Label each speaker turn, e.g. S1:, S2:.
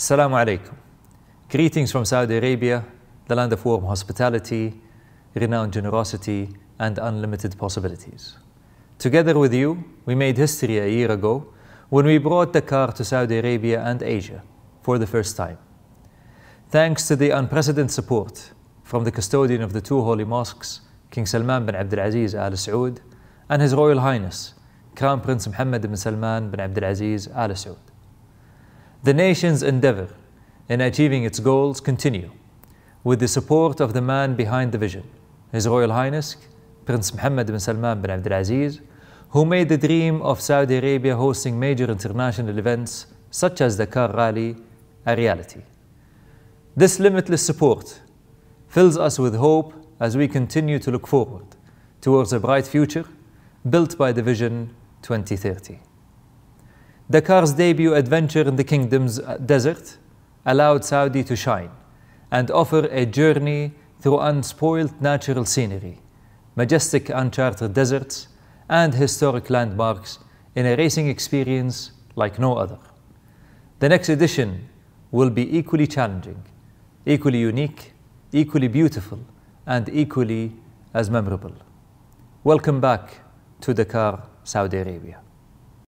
S1: Assalamu alaikum. Greetings from Saudi Arabia, the land of warm hospitality, renowned generosity, and unlimited possibilities. Together with you, we made history a year ago when we brought the car to Saudi Arabia and Asia for the first time. Thanks to the unprecedented support from the custodian of the two holy mosques, King Salman bin Abdulaziz Al Saud, and His Royal Highness, Crown Prince Mohammed bin Salman bin Abdulaziz Al Saud. The nation's endeavor in achieving its goals continue with the support of the man behind the vision, His Royal Highness Prince Mohammed bin Salman bin Abdulaziz, who made the dream of Saudi Arabia hosting major international events such as the Car Rally a reality. This limitless support fills us with hope as we continue to look forward towards a bright future built by the Vision 2030. Dakar's debut adventure in the kingdom's uh, desert allowed Saudi to shine and offer a journey through unspoiled natural scenery, majestic uncharted deserts, and historic landmarks in a racing experience like no other. The next edition will be equally challenging, equally unique, equally beautiful, and equally as memorable. Welcome back to Dakar, Saudi Arabia.